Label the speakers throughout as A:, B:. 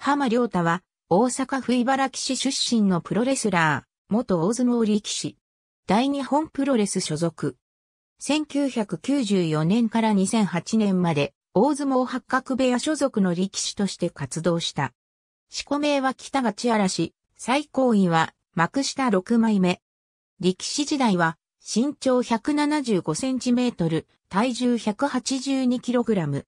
A: 浜良太は、大阪府茨城市出身のプロレスラー、元大相撲力士。大日本プロレス所属。1994年から2008年まで、大相撲八角部屋所属の力士として活動した。四個名は北勝嵐、最高位は幕下6枚目。力士時代は身長1 7 5トル、体重1 8 2ラム。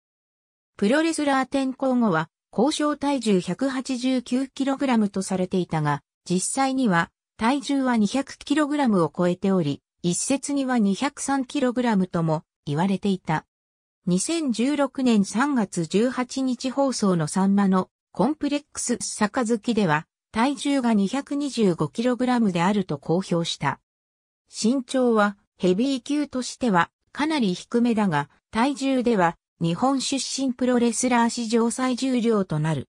A: プロレスラー転向後は交渉体重 189kg とされていたが、実際には体重は 200kg を超えており、一説には 203kg とも言われていた。2016年3月18日放送のサンマのコンプレックス杯では体重が 225kg であると公表した。身長はヘビー級としてはかなり低めだが体重では日本出身プロレスラー史上最重量となる。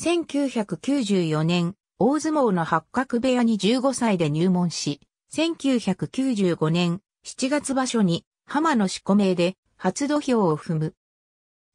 A: 1994年、大相撲の八角部屋に15歳で入門し、1995年7月場所に浜の市古名で初土俵を踏む。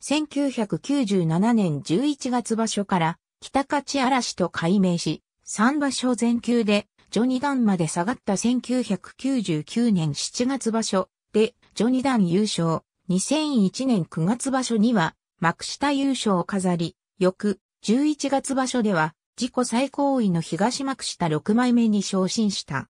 A: 1997年11月場所から北勝嵐と改名し、3場所全休でジョニダンまで下がった1999年7月場所でジョニダン優勝。2001年9月場所には幕下優勝を飾り、翌11月場所では自己最高位の東幕下6枚目に昇進した。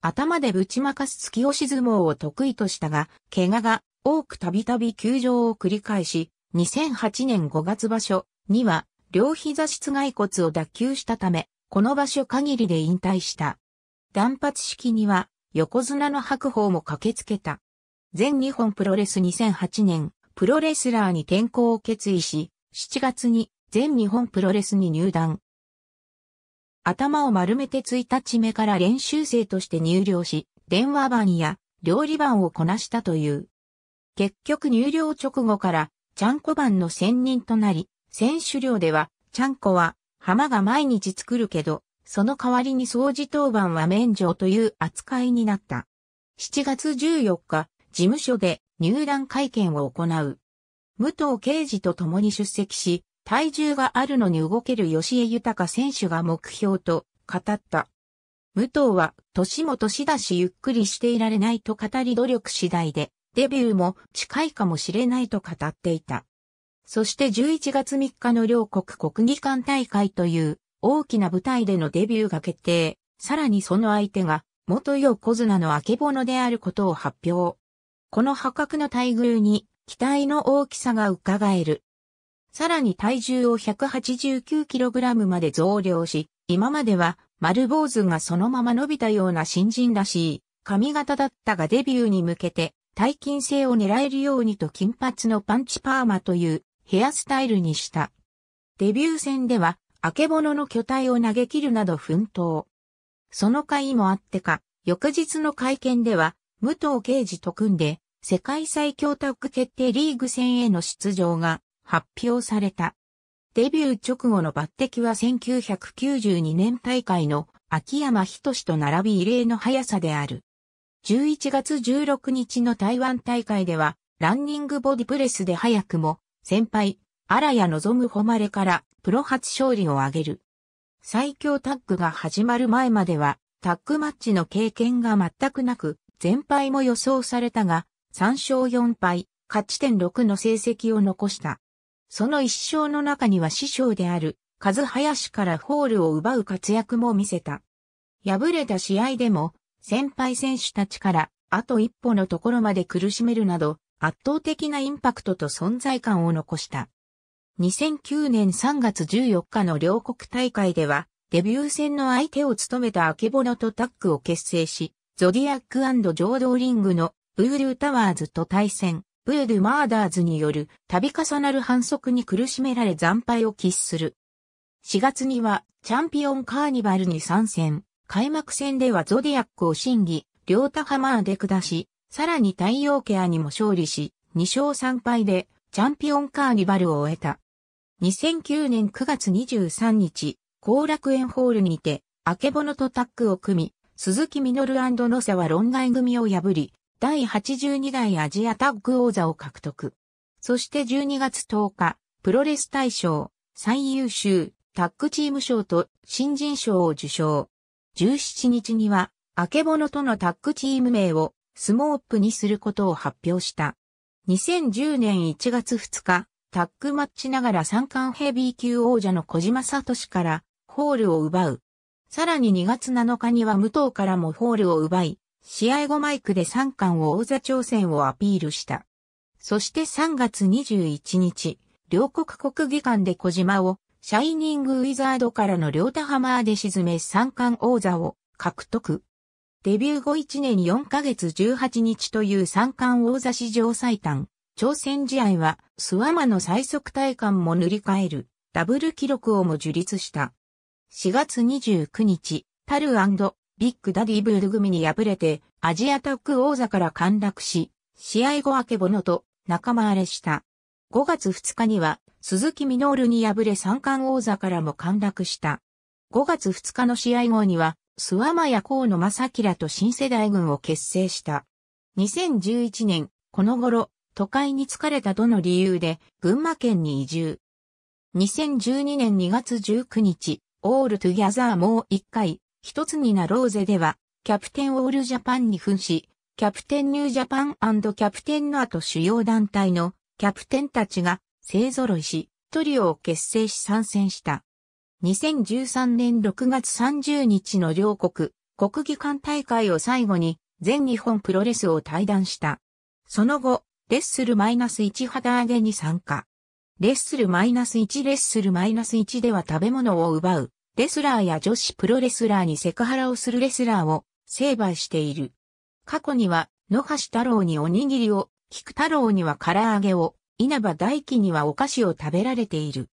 A: 頭でぶちまかす突き押し相撲を得意としたが、怪我が多くたびたび休場を繰り返し、2008年5月場所には両膝室外骨を脱臼したため、この場所限りで引退した。断髪式には横綱の白鵬も駆けつけた。全日本プロレス2008年、プロレスラーに転向を決意し、7月に全日本プロレスに入団。頭を丸めて1日目から練習生として入寮し、電話番や料理番をこなしたという。結局入寮直後から、ちゃんこ番の専任となり、選手寮では、ちゃんこは、浜が毎日作るけど、その代わりに掃除当番は免除という扱いになった。7月14日、事務所で入団会見を行う。武藤敬司と共に出席し、体重があるのに動ける吉江豊選手が目標と語った。武藤は、年も年だしゆっくりしていられないと語り努力次第で、デビューも近いかもしれないと語っていた。そして11月3日の両国国技館大会という大きな舞台でのデビューが決定。さらにその相手が元横綱の明けぼのであることを発表。この破格の待遇に期待の大きさが伺える。さらに体重を 189kg まで増量し、今までは丸坊主がそのまま伸びたような新人らしい髪型だったがデビューに向けて耐金性を狙えるようにと金髪のパンチパーマというヘアスタイルにした。デビュー戦では、あけぼのの巨体を投げ切るなど奮闘。その回もあってか、翌日の会見では、武藤刑事と組んで、世界最強タッグ決定リーグ戦への出場が発表された。デビュー直後の抜擢は1992年大会の秋山ひと並び異例の速さである。11月16日の台湾大会では、ランニングボディプレスで早くも、先輩、荒谷望誉れからプロ初勝利を挙げる。最強タッグが始まる前までは、タッグマッチの経験が全くなく、全敗も予想されたが、3勝4敗、勝ち点6の成績を残した。その1勝の中には師匠である、カズハヤシからホールを奪う活躍も見せた。敗れた試合でも、先輩選手たちから、あと一歩のところまで苦しめるなど、圧倒的なインパクトと存在感を残した。2009年3月14日の両国大会では、デビュー戦の相手を務めたアケボノとタッグを結成し、ゾディアック浄土リングのブールータワーズと対戦、ブールマーダーズによる度重なる反則に苦しめられ惨敗を喫する。4月にはチャンピオンカーニバルに参戦、開幕戦ではゾディアックを審議、両タハマーで下し、さらに太陽ケアにも勝利し、2勝3敗でチャンピオンカーニバルを終えた。2009年9月23日、後楽園ホールにて、アけぼのとタッグを組み、鈴木みのる野瀬は論外組を破り、第82代アジアタッグ王座を獲得。そして12月10日、プロレス大賞、最優秀、タッグチーム賞と新人賞を受賞。17日には、アケボノとのタッグチーム名をスモープにすることを発表した。2010年1月2日、タッグマッチながら三冠ヘビー級王者の小島聡からホールを奪う。さらに2月7日には武藤からもホールを奪い、試合後マイクで三冠を王座挑戦をアピールした。そして3月21日、両国国技館で小島をシャイニングウィザードからの両手ハマーで沈め三冠王座を獲得。デビュー後1年4ヶ月18日という三冠王座史上最短。挑戦試合は、スワマの最速体感も塗り替える、ダブル記録をも樹立した。4月29日、タルビッグダディブール組に敗れて、アジアタック王座から陥落し、試合後あけぼのと仲間荒れした。5月2日には、鈴木ノーるに敗れ三冠王座からも陥落した。5月2日の試合後には、諏訪間や河野正明と新世代軍を結成した。2011年、この頃、都会に疲れたとの理由で、群馬県に移住。2012年2月19日、オールトゥギャザーもう一回、一つになろうぜでは、キャプテンオールジャパンに扮し、キャプテンニュージャパンキャプテンの後主要団体のキャプテンたちが勢揃いし、トリオを結成し参戦した。2013年6月30日の両国、国技館大会を最後に全日本プロレスを退団した。その後、レッスルマイナス -1 旗揚げに参加。レッスルマイナス -1 レッスルマイナス -1 では食べ物を奪う、レスラーや女子プロレスラーにセクハラをするレスラーを成敗している。過去には、野橋太郎におにぎりを、菊太郎には唐揚げを、稲葉大輝にはお菓子を食べられている。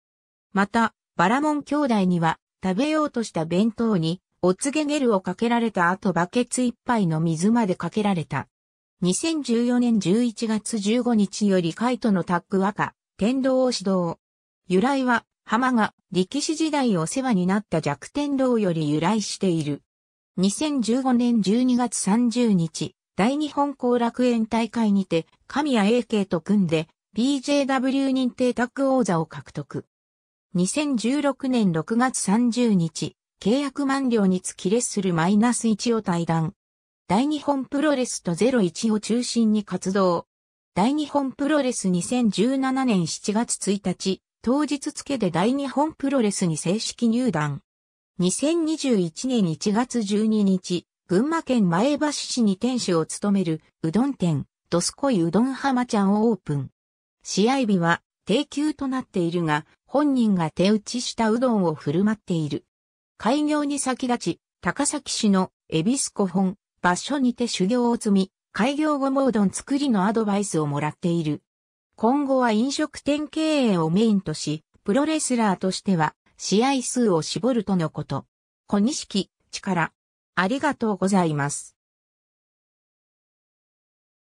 A: また、バラモン兄弟には、食べようとした弁当に、お告げゲルをかけられた後バケツ一杯の水までかけられた。2014年11月15日よりカイトのタッグ和歌、天道を指導。由来は、浜が力士時代お世話になった弱点楼より由来している。2015年12月30日、大日本後楽園大会にて、神谷英慶と組んで、BJW 認定タッグ王座を獲得。2016年6月30日、契約満了につきレッスルマイナス1を退団。大日本プロレスと01を中心に活動。大日本プロレス2017年7月1日、当日付で大日本プロレスに正式入団。2021年1月12日、群馬県前橋市に店主を務めるうどん店、ドスコイうどん浜ちゃんをオープン。試合日は定休となっているが、本人が手打ちしたうどんを振る舞っている。開業に先立ち、高崎市のエビスコ本、場所にて修行を積み、開業後もうどん作りのアドバイスをもらっている。今後は飲食店経営をメインとし、プロレスラーとしては、試合数を絞るとのこと。小錦、力。ありがとうございます。